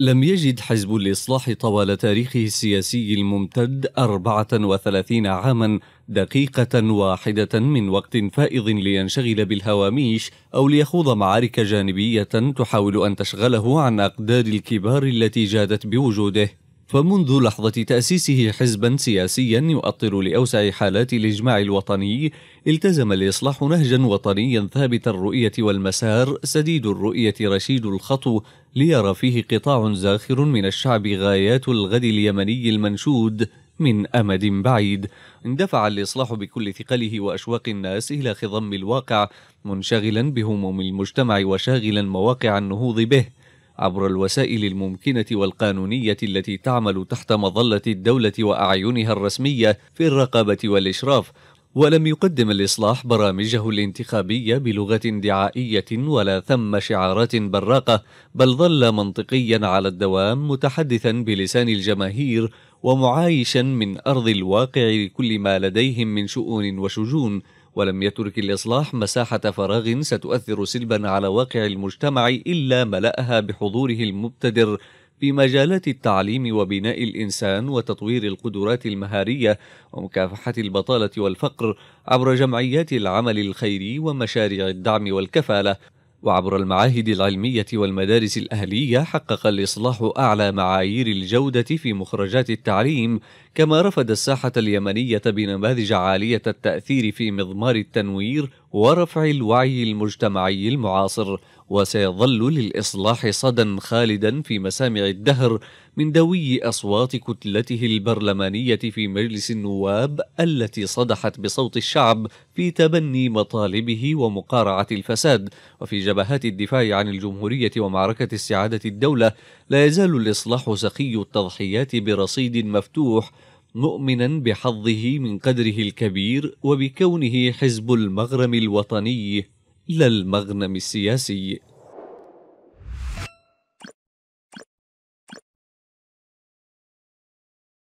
لم يجد حزب الإصلاح طوال تاريخه السياسي الممتد 34 عاما دقيقة واحدة من وقت فائض لينشغل بالهواميش أو ليخوض معارك جانبية تحاول أن تشغله عن أقدار الكبار التي جادت بوجوده فمنذ لحظة تأسيسه حزبا سياسيا يؤطر لأوسع حالات الإجماع الوطني التزم الإصلاح نهجا وطنيا ثابت الرؤية والمسار سديد الرؤية رشيد الخطو ليرى فيه قطاع زاخر من الشعب غايات الغد اليمني المنشود من أمد بعيد اندفع الإصلاح بكل ثقله وأشواق الناس إلى خضم الواقع منشغلا بهموم المجتمع وشاغلا مواقع النهوض به عبر الوسائل الممكنه والقانونيه التي تعمل تحت مظله الدوله واعينها الرسميه في الرقابه والاشراف ولم يقدم الإصلاح برامجه الانتخابية بلغة دعائية ولا ثم شعارات براقة بل ظل منطقيا على الدوام متحدثا بلسان الجماهير ومعايشا من أرض الواقع لكل ما لديهم من شؤون وشجون ولم يترك الإصلاح مساحة فراغ ستؤثر سلبا على واقع المجتمع إلا ملأها بحضوره المبتدر في مجالات التعليم وبناء الإنسان وتطوير القدرات المهارية ومكافحة البطالة والفقر عبر جمعيات العمل الخيري ومشاريع الدعم والكفالة وعبر المعاهد العلمية والمدارس الأهلية حقق الإصلاح أعلى معايير الجودة في مخرجات التعليم كما رفد الساحة اليمنية بنماذج عالية التأثير في مضمار التنوير ورفع الوعي المجتمعي المعاصر وسيظل للإصلاح صدى خالدا في مسامع الدهر من دوي أصوات كتلته البرلمانية في مجلس النواب التي صدحت بصوت الشعب في تبني مطالبه ومقارعة الفساد وفي جبهات الدفاع عن الجمهورية ومعركة استعادة الدولة لا يزال الإصلاح سخي التضحيات برصيد مفتوح مؤمنا بحظه من قدره الكبير وبكونه حزب المغرم الوطني لا المغنم السياسي